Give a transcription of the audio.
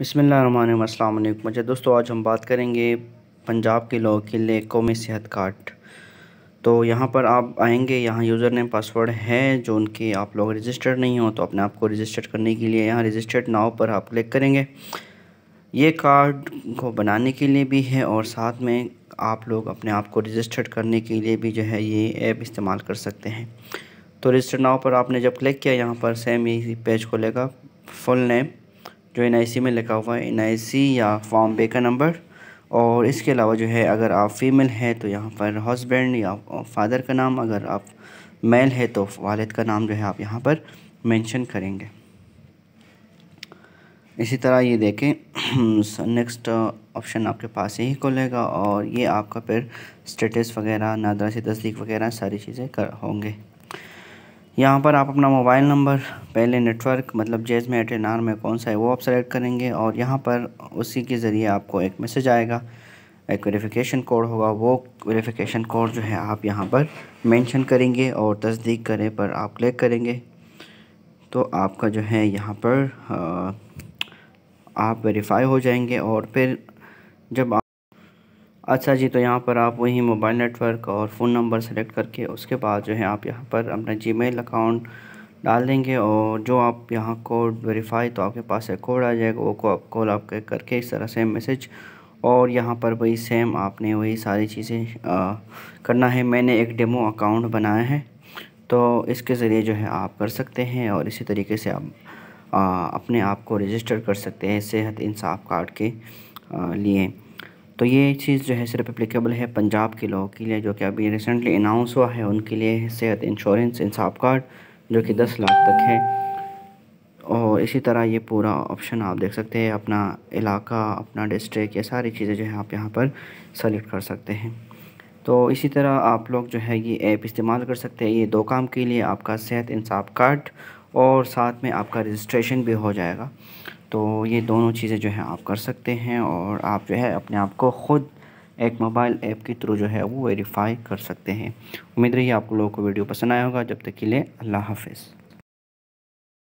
बसमिल मुझे अच्छा दोस्तों आज हम बात करेंगे पंजाब के लोगों के लिए कौमी सेहत कार्ड तो यहाँ पर आप आएंगे यहाँ यूज़र नेम पासवर्ड है जो उनके आप लोग रजिस्टर्ड नहीं हो तो अपने आप को रजिस्टर्ड करने के लिए यहाँ रजिस्टर्ड नाव पर आप क्लिक करेंगे ये कार्ड को बनाने के लिए भी है और साथ में आप लोग अपने आप को रजिस्टर्ड करने के लिए भी जो है ये ऐप इस्तेमाल कर सकते हैं तो रजिस्टर नाव पर आपने जब क्लिक किया यहाँ पर सेम इसी पेज खोलेगा फुल नेम जो एन में लिखा हुआ है एन या फॉर्म पे का नंबर और इसके अलावा जो है अगर आप फीमेल हैं तो यहाँ पर हस्बैंड या फादर का नाम अगर आप मेल है तो वालद का नाम जो है आप यहाँ पर मेंशन करेंगे इसी तरह ये देखें नेक्स्ट ऑप्शन आपके पास ही खुलेगा और ये आपका फिर स्टेटस वगैरह नादरा से तस्दीक वगैरह सारी चीज़ें कर होंगे यहाँ पर आप अपना मोबाइल नंबर पहले नेटवर्क मतलब जेज में एट एन आर में कौन सा है वो आप सेलेक्ट करेंगे और यहाँ पर उसी के ज़रिए आपको एक मैसेज आएगा एक वेरिफिकेशन कोड होगा वो वेरिफिकेशन कोड जो है आप यहाँ पर मेंशन करेंगे और तस्दीक करें पर आप क्लिक करेंगे तो आपका जो है यहाँ पर आप वेरीफाई हो जाएंगे और फिर जब आप अच्छा जी तो यहाँ पर आप वही मोबाइल नेटवर्क और फ़ोन नंबर सेलेक्ट करके उसके बाद जो है आप यहाँ पर अपना जीमेल अकाउंट डाल देंगे और जो आप यहाँ कोड वेरीफाई तो आपके पास एक कोड आ जाएगा वो को आप कॉल आप करके इस तरह से मैसेज और यहाँ पर वही सेम आपने वही सारी चीज़ें करना है मैंने एक डेमो अकाउंट बनाया है तो इसके ज़रिए जो है आप कर सकते हैं और इसी तरीके से आप आ, अपने आप को रजिस्टर कर सकते हैं सेहत इंसाफ कार्ड के आ, लिए तो ये चीज़ जो है सिर्फ अप्लीकेबल है पंजाब के लोगों के लिए जो कि अभी रिसेंटली अनाउंस हुआ है उनके लिए सेहत इंश्योरेंस इंसाफ कार्ड जो कि दस लाख तक है और इसी तरह ये पूरा ऑप्शन आप देख सकते हैं अपना इलाका अपना डिस्ट्रिक्ट ये सारी चीज़ें जो है आप यहाँ पर सेलेक्ट कर सकते हैं तो इसी तरह आप लोग जो है ये ऐप इस्तेमाल कर सकते हैं ये दो काम के लिए आपका सेहत इंसाफ कार्ड और साथ में आपका रजिस्ट्रेशन भी हो जाएगा तो ये दोनों चीज़ें जो है आप कर सकते हैं और आप जो है अपने आप को ख़ुद एक मोबाइल ऐप के थ्रू जो है वो वेरीफाई कर सकते हैं उम्मीद रही आपको लोगों को वीडियो पसंद आया होगा जब तक के लिए अल्लाह हाफिज़